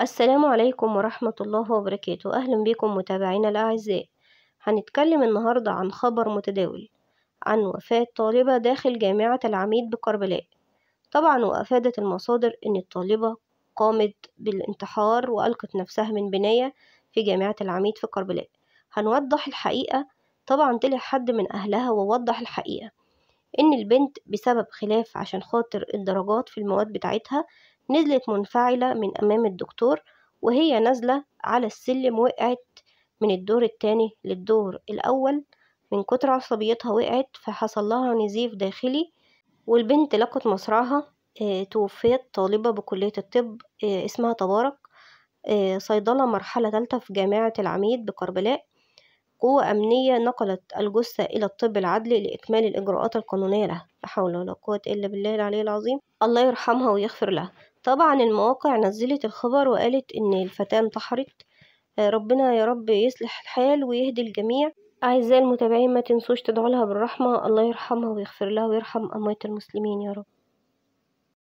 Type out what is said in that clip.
السلام عليكم ورحمة الله وبركاته أهلا بكم متابعينا الأعزاء هنتكلم النهاردة عن خبر متداول عن وفاة طالبة داخل جامعة العميد بكربلاء طبعا وأفادت المصادر أن الطالبة قامت بالانتحار وألقت نفسها من بناية في جامعة العميد في كربلاء هنوضح الحقيقة طبعا طلع حد من أهلها ووضح الحقيقة إن البنت بسبب خلاف عشان خاطر الدرجات في المواد بتاعتها نزلت منفعلة من أمام الدكتور وهي نازلة على السلم وقعت من الدور التاني للدور الأول من كتر عصبيتها وقعت فحصل لها نزيف داخلي والبنت لقت مصرعها آه، توفيت طالبة بكلية الطب آه، اسمها تبارك آه، صيدلة مرحلة تالتة في جامعة العميد بكربلاء قوة أمنية نقلت الجثة إلى الطب العدلي لإكمال الإجراءات القانونية لها لا حول ولا قوة إلا بالله العلي العظيم الله يرحمها ويغفر لها طبعا المواقع نزلت الخبر وقالت ان الفتاة انتحرت آه، ربنا يا رب يصلح الحال ويهدي الجميع أعزائي المتابعين ما تنسوش تدعوا لها بالرحمة الله يرحمها ويغفر لها ويرحم أموات المسلمين يا رب